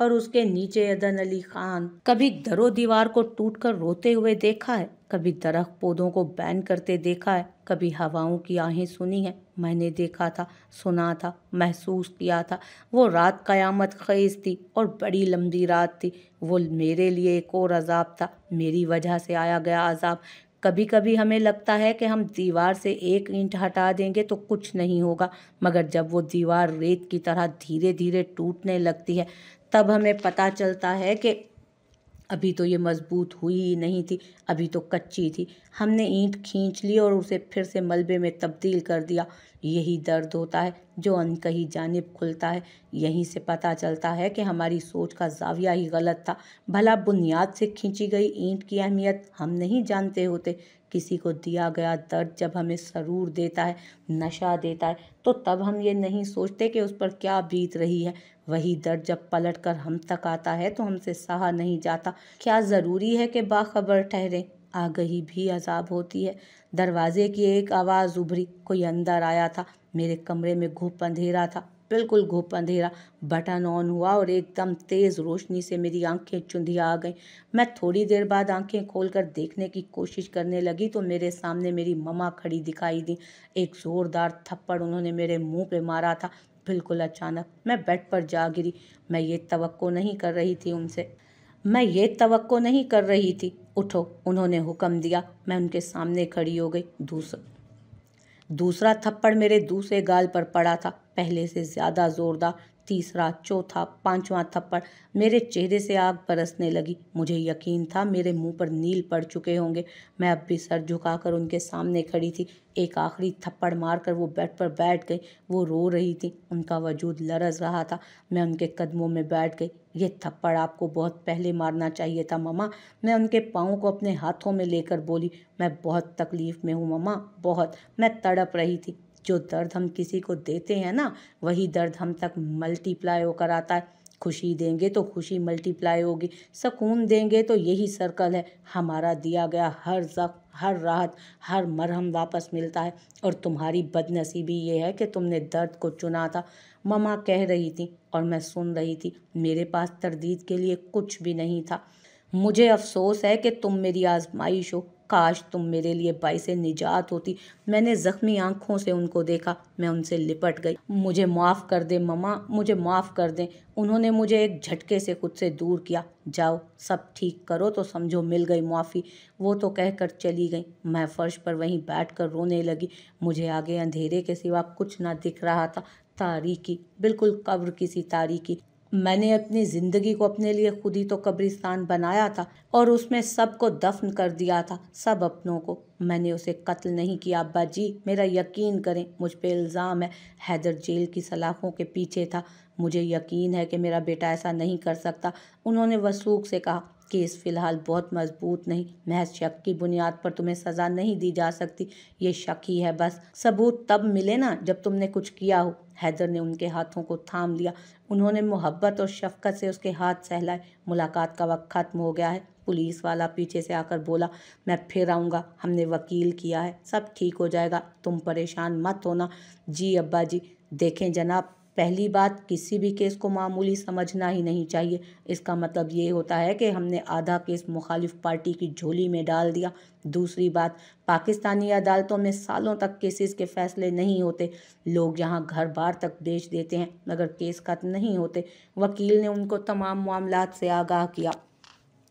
और उसके नीचे अदन अली खान कभी दरो दीवार को टूटकर रोते हुए देखा है कभी दरख्त पौधों को बैन करते देखा है कभी हवाओं की आहें सुनी है मैंने देखा था सुना था महसूस किया था वो रात कयामत खेज थी और बड़ी लंबी रात थी वो मेरे लिए एक और अजाब था मेरी वजह से आया गया अजाब कभी कभी हमें लगता है कि हम दीवार से एक ईंट हटा देंगे तो कुछ नहीं होगा मगर जब वो दीवार रेत की तरह धीरे धीरे टूटने लगती है तब हमें पता चलता है कि अभी तो ये मज़बूत हुई ही नहीं थी अभी तो कच्ची थी हमने ईंट खींच ली और उसे फिर से मलबे में तब्दील कर दिया यही दर्द होता है जो अनकही जानब खुलता है यहीं से पता चलता है कि हमारी सोच का जाविया ही गलत था भला बुनियाद से खींची गई ईंट की अहमियत हम नहीं जानते होते किसी को दिया गया दर्द जब हमें सरूर देता है नशा देता है तो तब हम ये नहीं सोचते कि उस पर क्या बीत रही है वही दर्द जब पलट कर हम तक आता है तो हमसे सहा नहीं जाता क्या ज़रूरी है कि बाखबर ठहरे आगही भी अजाब होती है दरवाजे की एक आवाज़ उभरी कोई अंदर आया था मेरे कमरे में घूप अंधेरा था बिल्कुल घूप अंधेरा बटन ऑन हुआ और एकदम तेज़ रोशनी से मेरी आंखें चुंधिया आ गई मैं थोड़ी देर बाद आंखें खोलकर देखने की कोशिश करने लगी तो मेरे सामने मेरी ममा खड़ी दिखाई दी एक ज़ोरदार थप्पड़ उन्होंने मेरे मुंह पे मारा था बिल्कुल अचानक मैं बेड पर जा गिरी मैं ये तवक्को नहीं कर रही थी उनसे मैं ये तवक्को नहीं कर रही थी उठो उन्होंने हुक्म दिया मैं उनके सामने खड़ी हो गई दूसरा दूसरा थप्पड़ मेरे दूसरे गाल पर पड़ा था पहले से ज़्यादा ज़ोरदार तीसरा चौथा पांचवा थप्पड़ मेरे चेहरे से आग बरसने लगी मुझे यकीन था मेरे मुंह पर नील पड़ चुके होंगे मैं अब भी सर झुकाकर उनके सामने खड़ी थी एक आखिरी थप्पड़ मारकर वो बेड पर बैठ गई वो रो रही थी उनका वजूद लरस रहा था मैं उनके कदमों में बैठ गई ये थप्पड़ आपको बहुत पहले मारना चाहिए था ममा मैं उनके पाँव को अपने हाथों में लेकर बोली मैं बहुत तकलीफ़ में हूँ ममा बहुत मैं तड़प रही थी जो दर्द हम किसी को देते हैं ना वही दर्द हम तक मल्टीप्लाई होकर आता है खुशी देंगे तो खुशी मल्टीप्लाई होगी सुकून देंगे तो यही सर्कल है हमारा दिया गया हर जख्म हर राहत हर मरहम वापस मिलता है और तुम्हारी बदनसीबी ये है कि तुमने दर्द को चुना था ममा कह रही थी और मैं सुन रही थी मेरे पास तरदीद के लिए कुछ भी नहीं था मुझे अफसोस है कि तुम मेरी आजमाइश हो काश तुम मेरे लिए बाई से निजात होती मैंने ज़ख्मी आंखों से उनको देखा मैं उनसे लिपट गई मुझे माफ़ कर दे ममा मुझे माफ़ कर दें उन्होंने मुझे एक झटके से खुद से दूर किया जाओ सब ठीक करो तो समझो मिल गई माफ़ी वो तो कहकर चली गई मैं फर्श पर वहीं बैठकर रोने लगी मुझे आगे अंधेरे के सिवा कुछ ना दिख रहा था तारीकी बिल्कुल कब्र की सी तारीकी मैंने अपनी ज़िंदगी को अपने लिए खुद ही तो कब्रिस्तान बनाया था और उसमें सबको दफन कर दिया था सब अपनों को मैंने उसे कत्ल नहीं किया अब्बा जी मेरा यकीन करें मुझ पे इल्ज़ाम है हैदर जेल की सलाखों के पीछे था मुझे यकीन है कि मेरा बेटा ऐसा नहीं कर सकता उन्होंने वसूख से कहा केस फिलहाल बहुत मजबूत नहीं महज शक की बुनियाद पर तुम्हें सज़ा नहीं दी जा सकती ये शक ही है बस सबूत तब मिले ना जब तुमने कुछ किया हो हैदर ने उनके हाथों को थाम लिया उन्होंने मोहब्बत और शफकत से उसके हाथ सहलाए मुलाकात का वक्त ख़त्म हो गया है पुलिस वाला पीछे से आकर बोला मैं फिर आऊँगा हमने वकील किया है सब ठीक हो जाएगा तुम परेशान मत होना जी अब्बा जी देखें जनाब पहली बात किसी भी केस को मामूली समझना ही नहीं चाहिए इसका मतलब ये होता है कि हमने आधा केस मुखालिफ पार्टी की झोली में डाल दिया दूसरी बात पाकिस्तानी अदालतों में सालों तक केसेस के फैसले नहीं होते लोग यहाँ घर बार तक बेच देते हैं मगर केस खत्म नहीं होते वकील ने उनको तमाम मामला से आगाह किया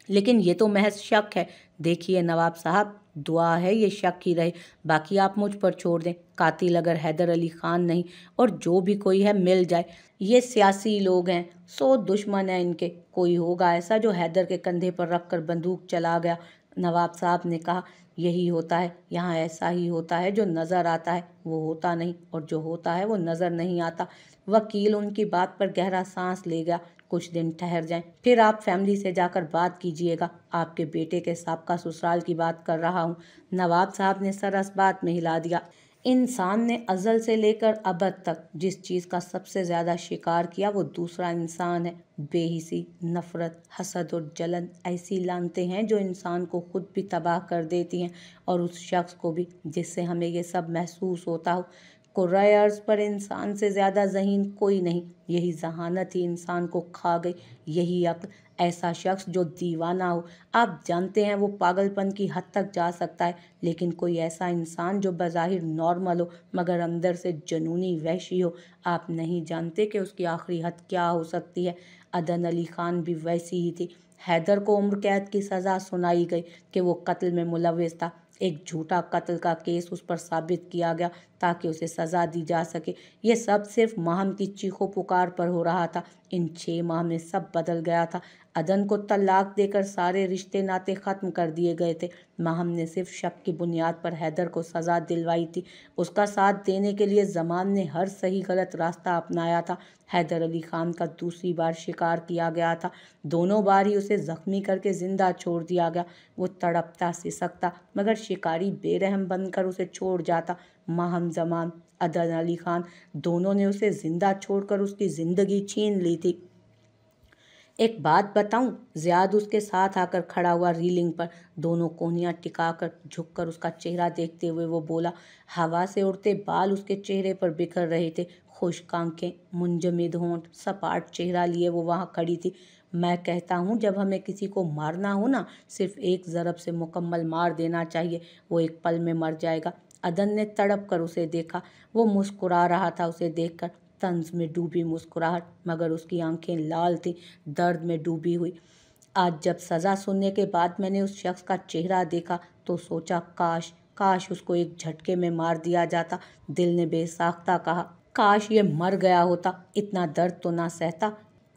लेकिन ये तो महज शक है देखिए नवाब साहब दुआ है ये शक ही रहे बाकी आप मुझ पर छोड़ दें कातिल अगर हैदर अली ख़ान नहीं और जो भी कोई है मिल जाए ये सियासी लोग हैं सो दुश्मन हैं इनके कोई होगा ऐसा जो हैदर के कंधे पर रख कर बंदूक चला गया नवाब साहब ने कहा यही होता है यहाँ ऐसा ही होता है जो नज़र आता है वो होता नहीं और जो होता है वो नज़र नहीं आता वकील उनकी बात पर गहरा सांस ले गया कुछ दिन ठहर जाएं फिर आप फैमिली से जाकर बात कीजिएगा आपके बेटे के सबका ससुराल की बात कर रहा हूँ नवाब साहब ने सरस बात में हिला दिया इंसान ने अजल से लेकर अब तक जिस चीज़ का सबसे ज़्यादा शिकार किया वो दूसरा इंसान है बेहिसी नफ़रत हसद और जलन ऐसी लानते हैं जो इंसान को खुद भी तबाह कर देती हैं और उस शख्स को भी जिससे हमें ये सब महसूस होता हो कुर्राए अर्ज़ पर इंसान से ज़्यादा जहीन कोई नहीं यही जहानत ही इंसान को खा गई यही अक्ल ऐसा शख्स जो दीवाना हो आप जानते हैं वो पागलपन की हद तक जा सकता है लेकिन कोई ऐसा इंसान जो बज़ाहिर नॉर्मल हो मगर अंदर से जुनूनी वैशी हो आप नहीं जानते कि उसकी आखिरी हद क्या हो सकती है अदन अली खान भी वैसी ही थी हैदर को उम्र कैद की सज़ा सुनाई गई कि वो कत्ल में मुलव था एक झूठा कत्ल का केस उस पर साबित किया गया ताकि उसे सज़ा दी जा सके ये सब सिर्फ माहम की चीखों पुकार पर हो रहा था इन छः माह में सब बदल गया था अदन को तलाक देकर सारे रिश्ते नाते ख़त्म कर दिए गए थे माहम ने सिर्फ शक की बुनियाद पर हैदर को सज़ा दिलवाई थी उसका साथ देने के लिए जमान ने हर सही गलत रास्ता अपनाया था हैदर अली खान का दूसरी बार शिकार किया गया था दोनों बार ही उसे ज़ख्मी करके ज़िंदा छोड़ दिया गया वो तड़पता सिसकता मगर शिकारी बेरहम बनकर उसे छोड़ जाता माहम जमान अदन अली खान दोनों ने उसे ज़िंदा छोड़कर उसकी ज़िंदगी छीन ली थी एक बात बताऊं जियाद उसके साथ आकर खड़ा हुआ रीलिंग पर दोनों कोहनियाँ टिकाकर झुककर उसका चेहरा देखते हुए वो बोला हवा से उड़ते बाल उसके चेहरे पर बिखर रहे थे खुश्क आंखें मुंजमिद होंठ सपाट चेहरा लिए वो वहाँ खड़ी थी मैं कहता हूँ जब हमें किसी को मारना हो ना सिर्फ एक ज़रब से मुकम्मल मार देना चाहिए वो एक पल में मर जाएगा अदन ने तड़प कर उसे देखा वो मुस्कुरा रहा था उसे देखकर तंज में डूबी मुस्कुराहट मगर उसकी आंखें लाल थीं दर्द में डूबी हुई आज जब सज़ा सुनने के बाद मैंने उस शख्स का चेहरा देखा तो सोचा काश काश उसको एक झटके में मार दिया जाता दिल ने बेसाख्ता कहा काश ये मर गया होता इतना दर्द तो ना सहता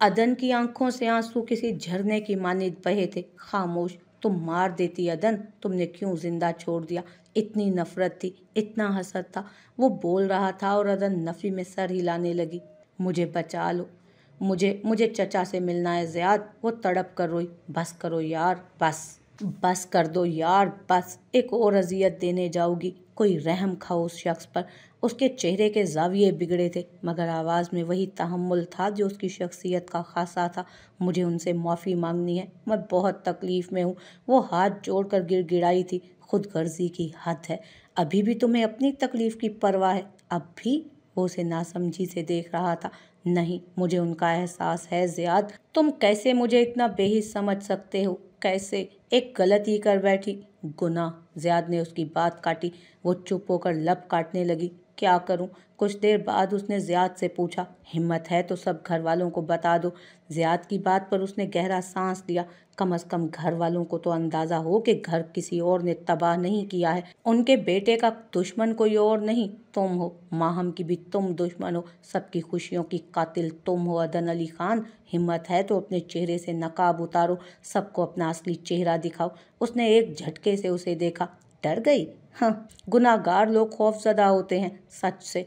अदन की आंखों से आंसू किसी झरने की माने बहे थे खामोश तुम मार देती अदन तुमने क्यों जिंदा छोड़ दिया इतनी नफरत थी इतना हसद था वो बोल रहा था और अदन नफ़ी में सर हिलाने लगी मुझे बचा लो मुझे मुझे चचा से मिलना है ज़्याद वो तड़प कर रोई बस करो यार बस बस कर दो यार बस एक और अजियत देने जाओगी कोई रहम खाओ उस शख्स पर उसके चेहरे के जाविये बिगड़े थे मगर आवाज़ में वही तहमुल था जो उसकी शख्सियत का खासा था मुझे उनसे माफ़ी मांगनी है मैं बहुत तकलीफ़ में हूँ वो हाथ जोड़कर गिड़ाई थी खुद गर्जी की हद है अभी भी तुम्हें अपनी तकलीफ़ की परवाह है अब भी वो उसे नासमझी से देख रहा था नहीं मुझे उनका एहसास है ज़्याद तुम कैसे मुझे इतना बेहिस समझ सकते हो कैसे एक गलती कर बैठी गुना ज़ियाद ने उसकी बात काटी वो चुप होकर लप काटने लगी क्या करूं कुछ देर बाद उसने ज़ियाद से पूछा हिम्मत है तो सब घर वालों को बता दो ज़ियाद की बात पर उसने गहरा सांस लिया कम अज़ कम घर वालों को तो अंदाज़ा हो कि घर किसी और ने तबाह नहीं किया है उनके बेटे का दुश्मन कोई और नहीं तुम हो माहम की भी तुम दुश्मन हो सबकी खुशियों की कातिल तुम हो अदन अली खान हिम्मत है तो अपने चेहरे से नकाब उतारो सबको अपना असली चेहरा दिखाओ उसने एक झटके से उसे देखा डर गई हाँ गुनागार लोग खौफजदा होते हैं सच से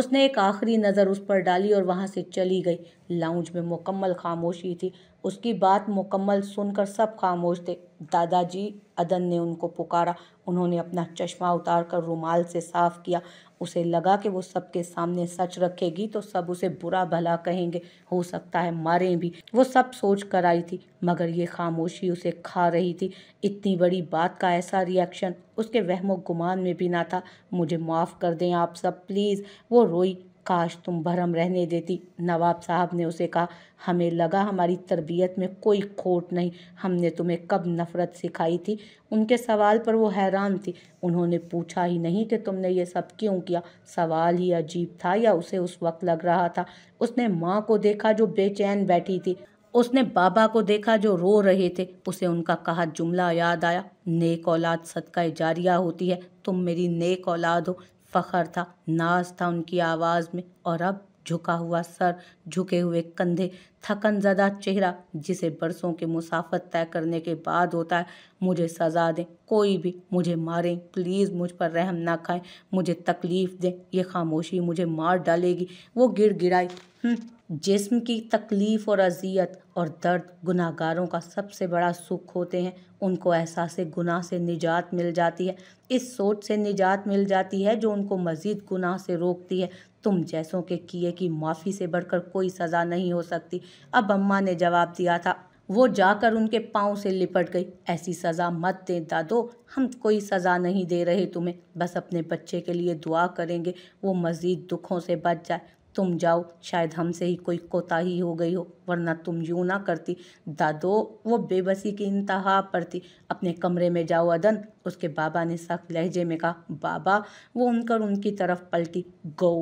उसने एक आखिरी नज़र उस पर डाली और वहाँ से चली गई लाउंज में मुकम्मल खामोशी थी उसकी बात मुकम्मल सुनकर सब खामोश थे दादाजी अदन ने उनको पुकारा उन्होंने अपना चश्मा उतार कर रुमाल से साफ किया उसे लगा कि वो सबके सामने सच रखेगी तो सब उसे बुरा भला कहेंगे हो सकता है मारें भी वो सब सोच कर आई थी मगर ये खामोशी उसे खा रही थी इतनी बड़ी बात का ऐसा रिएक्शन उसके वहमो गुमान में भी ना था मुझे माफ़ कर दें आप सब प्लीज़ वो रोई काश तुम भरम रहने देती नवाब साहब ने उसे कहा हमें लगा हमारी तरबियत में कोई खोट नहीं हमने तुम्हें कब नफ़रत सिखाई थी उनके सवाल पर वो हैरान थी उन्होंने पूछा ही नहीं कि तुमने ये सब क्यों किया सवाल ही अजीब था या उसे उस वक्त लग रहा था उसने माँ को देखा जो बेचैन बैठी थी उसने बाबा को देखा जो रो रहे थे उसे उनका कहा जुमला याद आया नेक औलाद सदका जारिया होती है तुम मेरी नेक औलाद हो फ़खर था नाज था उनकी आवाज़ में और अब झुका हुआ सर झुके हुए कंधे थकन ज़दा चेहरा जिसे बरसों के मुसाफत तय करने के बाद होता है मुझे सज़ा दें कोई भी मुझे मारें प्लीज़ मुझ पर रहम ना खाएं मुझे तकलीफ़ दें ये खामोशी मुझे मार डालेगी वो गिर गिराई हम्म। जिस्म की तकलीफ़ और अजियत और दर्द गुनाहगारों का सबसे बड़ा सुख होते हैं उनको एहसास गुनाह से निजात मिल जाती है इस सोच से निजात मिल जाती है जो उनको मज़ीद गुनाह से रोकती है तुम जैसों के किए की माफ़ी से बढ़कर कोई सज़ा नहीं हो सकती अब अम्मा ने जवाब दिया था वो जाकर उनके पाँव से लिपट गई ऐसी सज़ा मत दें दादो हम कोई सज़ा नहीं दे रहे तुम्हें बस अपने बच्चे के लिए दुआ करेंगे वो मज़ीद दुखों से बच जाए तुम जाओ शायद हमसे ही कोई कोताही हो गई हो वरना तुम यूँ ना करती दादो वो बेबसी की इंतहा पर थी अपने कमरे में जाओ अदन उसके बाबा ने सख्त लहजे में कहा बाबा वो उनकर उनकी तरफ पलटी गौ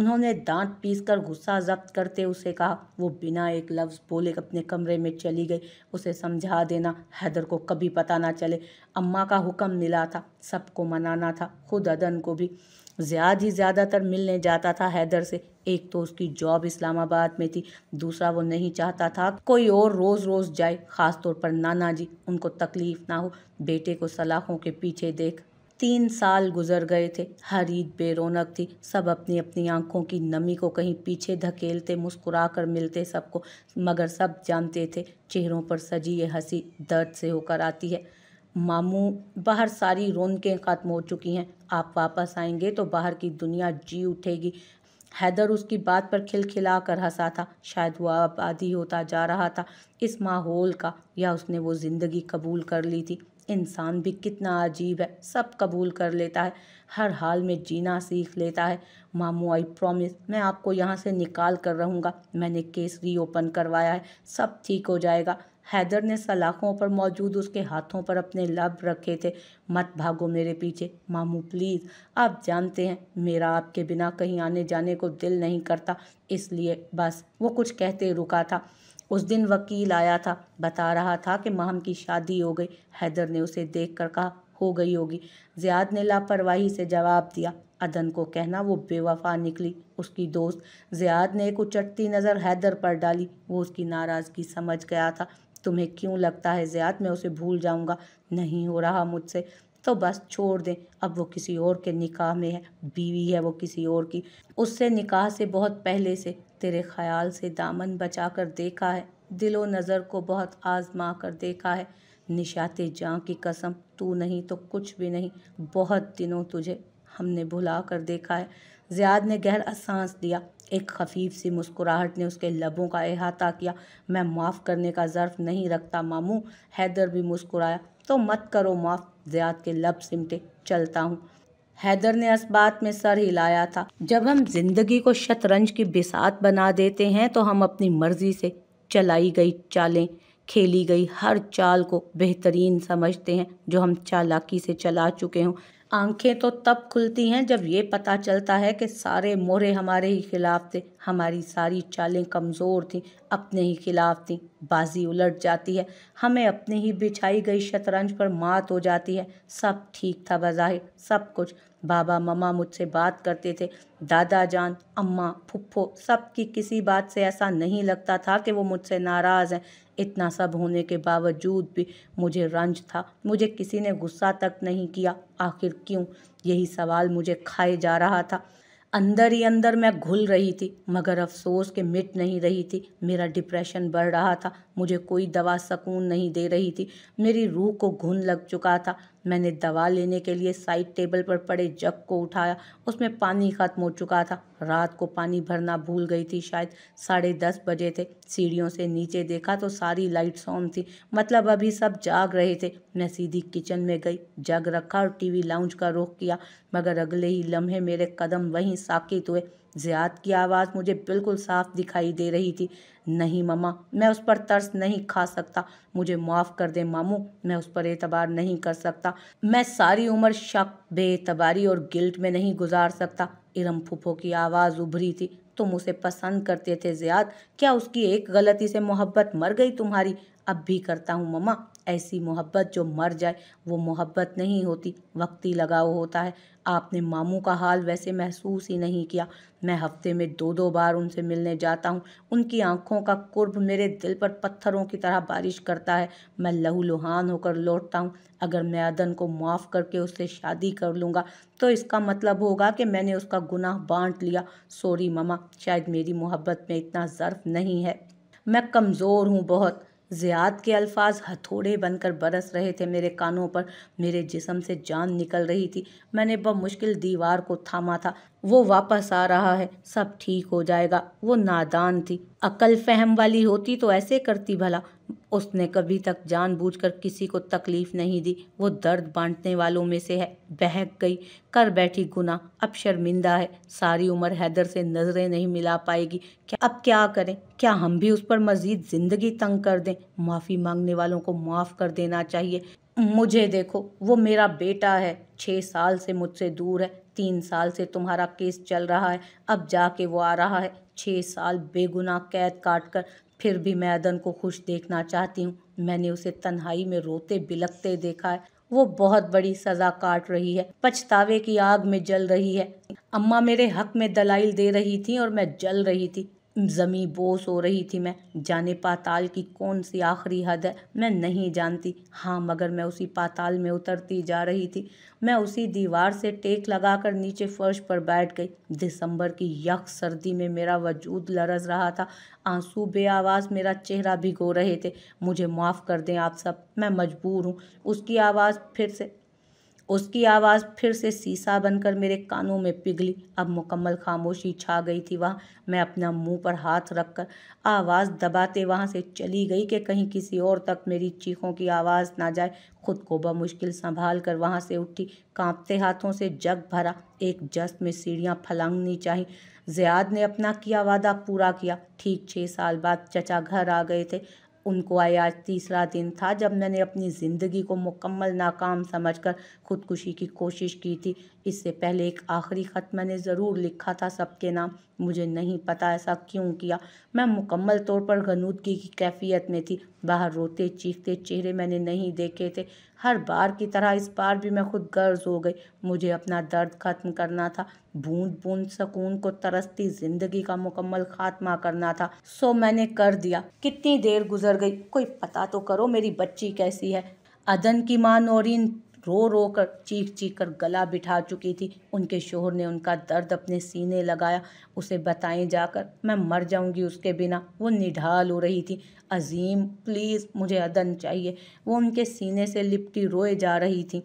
उन्होंने दांत पीस कर गुस्सा जब्त करते उसे कहा वो बिना एक लफ्ज़ बोले अपने कमरे में चली गई उसे समझा देना हैदर को कभी पता ना चले अम्मा का हुक्म मिला था सबको मनाना था खुद अदन को भी ज़्यादा ही ज़्यादातर मिलने जाता था हैदर से एक तो उसकी जॉब इस्लामाबाद में थी दूसरा वो नहीं चाहता था कोई और रोज़ रोज़ जाए ख़ास तौर पर नाना जी उनको तकलीफ़ ना हो बेटे को सलाखों के पीछे देख तीन साल गुजर गए थे हर ईद बेरोनक थी सब अपनी अपनी आंखों की नमी को कहीं पीछे धकेलते मुस्कुरा कर मिलते सबको मगर सब जानते थे चेहरों पर सजी ये हंसी दर्द से होकर आती है मामू बाहर सारी रौनकें ख़त्म हो चुकी हैं आप वापस आएंगे तो बाहर की दुनिया जी उठेगी हैदर उसकी बात पर खिलखिला कर हंसा था शायद वह आबादी होता जा रहा था इस माहौल का या उसने वो ज़िंदगी कबूल कर ली थी इंसान भी कितना अजीब है सब कबूल कर लेता है हर हाल में जीना सीख लेता है मामू आई प्रॉमिस मैं आपको यहाँ से निकाल कर रहूँगा मैंने केस रीओपन करवाया है सब ठीक हो जाएगा हैदर ने सलाखों पर मौजूद उसके हाथों पर अपने लब रखे थे मत भागो मेरे पीछे मामू प्लीज़ आप जानते हैं मेरा आपके बिना कहीं आने जाने को दिल नहीं करता इसलिए बस वो कुछ कहते रुका था उस दिन वकील आया था बता रहा था कि माम की शादी हो गई हैदर ने उसे देख कर कहा हो गई होगी ज़ियाद ने लापरवाही से जवाब दिया अदन को कहना वो बेवफा निकली उसकी दोस्त ज़ियाद ने एक उचटती नज़र हैदर पर डाली वो उसकी नाराज़गी समझ गया था तुम्हें क्यों लगता है ज़्याद मैं उसे भूल जाऊँगा नहीं हो रहा मुझसे तो बस छोड़ दें अब वो किसी और के निकाह में है बीवी है वो किसी और की उससे निकाह से बहुत पहले से तेरे ख्याल से दामन बचा कर देखा है दिलो नज़र को बहुत आजमा कर देखा है निशाते जाँ की कसम तू नहीं तो कुछ भी नहीं बहुत दिनों तुझे हमने भुला कर देखा है ज़्याद ने गहरा सांस दिया एक खफीफ सी मुस्कुराहट ने उसके लबों का अहाता किया मैं माफ़ करने का ज़र्फ नहीं रखता मामू हैदर भी मुस्कुराया तो मत करो माफ़ ज़ियाद के लब सिमटे चलता हूँ हैदर ने इस बात में सर हिलाया था जब हम जिंदगी को शतरंज की बिसात बना देते हैं तो हम अपनी मर्जी से चलाई गई चालें खेली गई हर चाल को बेहतरीन समझते हैं जो हम चालाकी से चला चुके हों आंखें तो तब खुलती हैं जब ये पता चलता है कि सारे मोहरे हमारे ही खिलाफ थे हमारी सारी चालें कमज़ोर थीं अपने ही खिलाफ थीं बाजी उलट जाती है हमें अपने ही बिछाई गई शतरंज पर मात हो जाती है सब ठीक था बज़ाहिर सब कुछ बाबा मामा मुझसे बात करते थे दादा जान अम्मा फुफ्फो सब की किसी बात से ऐसा नहीं लगता था कि वो मुझसे नाराज़ हैं इतना सब होने के बावजूद भी मुझे रंज था मुझे किसी ने गुस्सा तक नहीं किया आखिर क्यों यही सवाल मुझे खाए जा रहा था अंदर ही अंदर मैं घुल रही थी मगर अफसोस के मिट नहीं रही थी मेरा डिप्रेशन बढ़ रहा था मुझे कोई दवा सकून नहीं दे रही थी मेरी रूह को घुन लग चुका था मैंने दवा लेने के लिए साइड टेबल पर पड़े जग को उठाया उसमें पानी ख़त्म हो चुका था रात को पानी भरना भूल गई थी शायद साढ़े दस बजे थे सीढ़ियों से नीचे देखा तो सारी लाइट्स ऑन थी मतलब अभी सब जाग रहे थे मैं सीधी किचन में गई जग रखा और टीवी लाउंज का रुख किया मगर अगले ही लम्हे मेरे कदम वहीं साकित हुए ज़ियाद की आवाज़ मुझे बिल्कुल साफ दिखाई दे रही थी नहीं ममा मैं उस पर तरस नहीं खा सकता मुझे माफ़ कर दे मामू मैं उस पर एतबार नहीं कर सकता मैं सारी उम्र शक बेतबारी और गिल्ट में नहीं गुजार सकता इरम फुफो की आवाज़ उभरी थी तुम उसे पसंद करते थे ज़ियाद क्या उसकी एक गलती से मोहब्बत मर गई तुम्हारी अब भी करता हूँ ममा ऐसी मोहब्बत जो मर जाए वो मोहब्बत नहीं होती वक्ती लगाव होता है आपने मामू का हाल वैसे महसूस ही नहीं किया मैं हफ्ते में दो दो बार उनसे मिलने जाता हूँ उनकी आँखों का कुर्ब मेरे दिल पर पत्थरों की तरह बारिश करता है मैं लहूलुहान होकर लौटता हूँ अगर मैं अदन को माफ़ करके उससे शादी कर लूँगा तो इसका मतलब होगा कि मैंने उसका गुनाह बांट लिया सॉरी ममा शायद मेरी मोहब्बत में इतना ज़र्फ नहीं है मैं कमज़ोर हूँ बहुत ज़ियाद के अल्फाज हथौड़े बनकर बरस रहे थे मेरे कानों पर मेरे जिसम से जान निकल रही थी मैंने मुश्किल दीवार को थामा था वो वापस आ रहा है सब ठीक हो जाएगा वो नादान थी अकल फहम वाली होती तो ऐसे करती भला उसने कभी तक जानबूझकर किसी को तकलीफ नहीं दी वो दर्द बांटने वालों में से है बहक गई कर बैठी गुना अब शर्मिंदा है सारी उम्र हैदर से नज़रें नहीं मिला पाएगी क्या अब क्या करें क्या हम भी उस पर मज़ीद ज़िंदगी तंग कर दें माफ़ी मांगने वालों को माफ़ कर देना चाहिए मुझे देखो वो मेरा बेटा है छः साल से मुझसे दूर है तीन साल से तुम्हारा केस चल रहा है अब जाके वो आ रहा है छः साल बेगुनाह कैद काट कर फिर भी मैं अदन को खुश देखना चाहती हूँ मैंने उसे तन्हाई में रोते बिलकते देखा है वो बहुत बड़ी सज़ा काट रही है पछतावे की आग में जल रही है अम्मा मेरे हक में दलाइल दे रही थी और मैं जल रही थी ज़मी बोस हो रही थी मैं जाने पाताल की कौन सी आखिरी हद है मैं नहीं जानती हाँ मगर मैं उसी पाताल में उतरती जा रही थी मैं उसी दीवार से टेक लगाकर नीचे फर्श पर बैठ गई दिसंबर की यक सर्दी में मेरा वजूद लरस रहा था आंसू बे आवाज़ मेरा चेहरा भिगो रहे थे मुझे माफ़ कर दें आप सब मैं मजबूर हूँ उसकी आवाज़ फिर से उसकी आवाज़ फिर से शीशा बनकर मेरे कानों में पिघली अब मुकम्मल खामोशी छा गई थी वहाँ मैं अपना मुंह पर हाथ रखकर आवाज़ दबाते वहाँ से चली गई कि कहीं किसी और तक मेरी चीखों की आवाज़ ना जाए खुद को बमुश्किल संभाल कर वहाँ से उठी कांपते हाथों से जग भरा एक जस्त में सीढ़ियाँ फलांगनी चाहिए ज़ियाद ने अपना किया वादा पूरा किया ठीक छः साल बाद चचा घर आ गए थे उनको आए आज तीसरा दिन था जब मैंने अपनी ज़िंदगी को मुकम्मल नाकाम समझकर खुदकुशी की कोशिश की थी इससे पहले एक आखिरी ख़त मैंने ज़रूर लिखा था सबके नाम मुझे नहीं पता ऐसा क्यों किया मैं मुकम्मल तौर पर गनूदगी की कैफियत में थी बाहर रोते चीखते चेहरे मैंने नहीं देखे थे हर बार की तरह इस बार भी मैं खुद गर्ज हो गई मुझे अपना दर्द ख़त्म करना था बूंद बूंद सुकून को तरसती जिंदगी का मुकम्मल खात्मा करना था सो मैंने कर दिया कितनी देर गुजर गई कोई पता तो करो मेरी बच्ची कैसी है अदन की माँ नौरीन रो रो कर चीख चीख कर गला बिठा चुकी थी उनके शोहर ने उनका दर्द अपने सीने लगाया उसे बताएं जाकर मैं मर जाऊंगी उसके बिना वो निढाल हो रही थी अजीम प्लीज़ मुझे अदन चाहिए वो उनके सीने से लिपटी रोए जा रही थी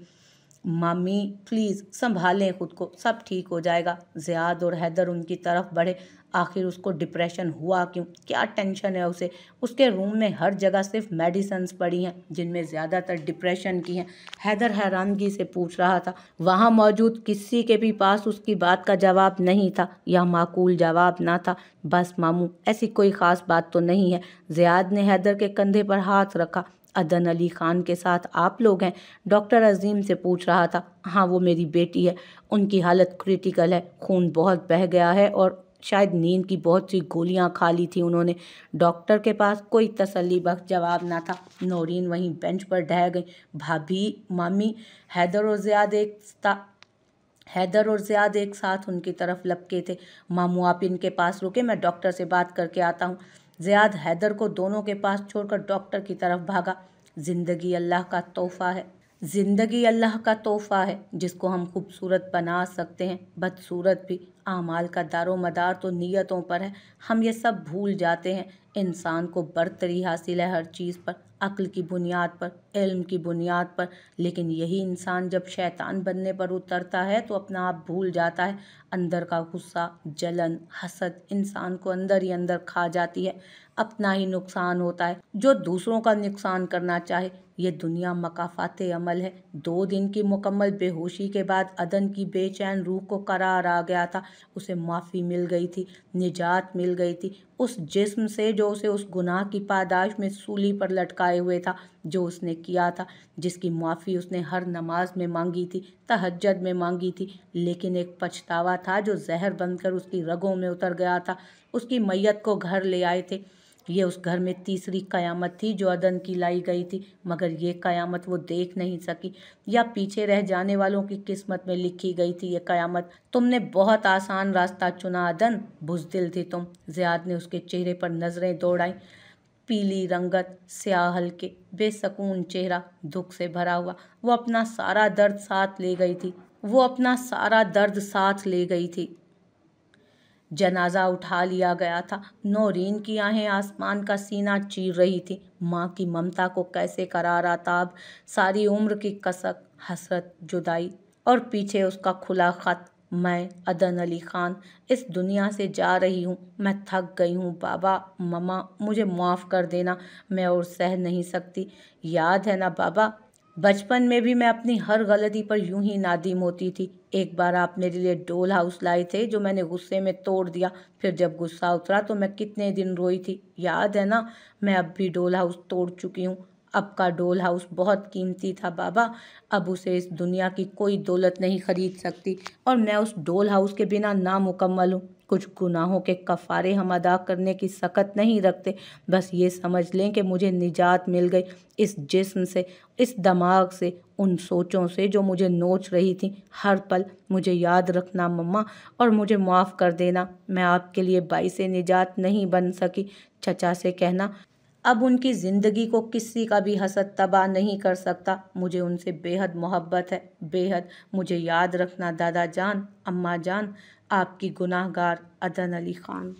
मामी प्लीज़ संभालें खुद को सब ठीक हो जाएगा ज़ियाद और हैदर उनकी तरफ बढ़े आखिर उसको डिप्रेशन हुआ क्यों क्या टेंशन है उसे उसके रूम में हर जगह सिर्फ मेडिसन्स पड़ी हैं जिनमें ज़्यादातर डिप्रेशन की हैं हैदर हैरानगी से पूछ रहा था वहाँ मौजूद किसी के भी पास उसकी बात का जवाब नहीं था या माकूल जवाब ना था बस मामू ऐसी कोई ख़ास बात तो नहीं है ज़ियाद ने हैदर के कंधे पर हाथ रखा अदन अली ख़ान के साथ आप लोग हैं डॉक्टर अजीम से पूछ रहा था हाँ वो मेरी बेटी है उनकी हालत क्रिटिकल है खून बहुत बह गया है और शायद नींद की बहुत सी गोलियां खा ली थी उन्होंने डॉक्टर के पास कोई तसली बख्श जवाब ना था नौरीन वहीं बेंच पर ढह गई भाभी मामी हैदर और ज्याद एक हैदर और ज़्याद एक साथ उनकी तरफ लपके थे मामू आप इनके पास रुके मैं डॉक्टर से बात करके आता हूँ ज़ियाद हैदर को दोनों के पास छोड़कर डॉक्टर की तरफ भागा ज़िंदगी अल्लाह का तोहफा है ज़िंदगी अल्लाह का तोहफा है जिसको हम खूबसूरत बना सकते हैं बदसूरत भी आमाल का दारो मदार तो नीयतों पर है हम ये सब भूल जाते हैं इंसान को बरतरी हासिल है हर चीज़ पर अक्ल की बुनियाद पर इल्म की बुनियाद पर लेकिन यही इंसान जब शैतान बनने पर उतरता है तो अपना आप भूल जाता है अंदर का गुस्सा जलन हसद इंसान को अंदर ही अंदर खा जाती है अपना ही नुकसान होता है जो दूसरों का नुकसान करना चाहे ये दुनिया मकाफात अमल है दो दिन की मुकम्मल बेहोशी के बाद अदन की बेचैन रूह को करार आ गया था उसे माफ़ी मिल गई थी निजात मिल गई थी उस जिस्म से जो उसे उस गुनाह की पादाश में सूली पर लटकाए हुए था जो उसने किया था जिसकी माफ़ी उसने हर नमाज में मांगी थी तहजद में मांगी थी लेकिन एक पछतावा था जो जहर बनकर उसकी रगों में उतर गया था उसकी मैयत को घर ले आए थे ये उस घर में तीसरी कयामत थी जो अदन की लाई गई थी मगर ये कयामत वो देख नहीं सकी या पीछे रह जाने वालों की किस्मत में लिखी गई थी ये कयामत तुमने बहुत आसान रास्ता चुना अदन बुजदिल थी तुम ज़ियाद ने उसके चेहरे पर नज़रें दौड़ाई पीली रंगत स्याह हल्के बेसकून चेहरा दुख से भरा हुआ वो अपना सारा दर्द साथ ले गई थी वो अपना सारा दर्द साथ ले गई थी जनाजा उठा लिया गया था नौरीन की आहें आसमान का सीना चीर रही थी माँ की ममता को कैसे था अब सारी उम्र की कसक हसरत जुदाई और पीछे उसका खुला ख़त मैं अदन अली ख़ान इस दुनिया से जा रही हूँ मैं थक गई हूँ बाबा ममा मुझे माफ़ कर देना मैं और सह नहीं सकती याद है ना बाबा बचपन में भी मैं अपनी हर गलती पर यूं ही नादिम होती थी एक बार आप मेरे लिए डोल हाउस लाए थे जो मैंने गुस्से में तोड़ दिया फिर जब गुस्सा उतरा तो मैं कितने दिन रोई थी याद है ना मैं अब भी डोल हाउस तोड़ चुकी हूँ अब का डोल हाउस बहुत कीमती था बाबा अब उसे इस दुनिया की कोई दौलत नहीं खरीद सकती और मैं उस डोल हाउस के बिना नामुकम्मल हूँ कुछ गुनाहों के कफ़ारे हम अदा करने की सकत नहीं रखते बस ये समझ लें कि मुझे निजात मिल गई इस जिस्म से इस दिमाग से उन सोचों से जो मुझे नोच रही थी हर पल मुझे याद रखना मम्मा और मुझे माफ़ कर देना मैं आपके लिए से निजात नहीं बन सकी चचा से कहना अब उनकी ज़िंदगी को किसी का भी हसद तबाह नहीं कर सकता मुझे उनसे बेहद मोहब्बत है बेहद मुझे याद रखना दादा जान अम्मा जान आपकी गुनाहगार अदन अली ख़ान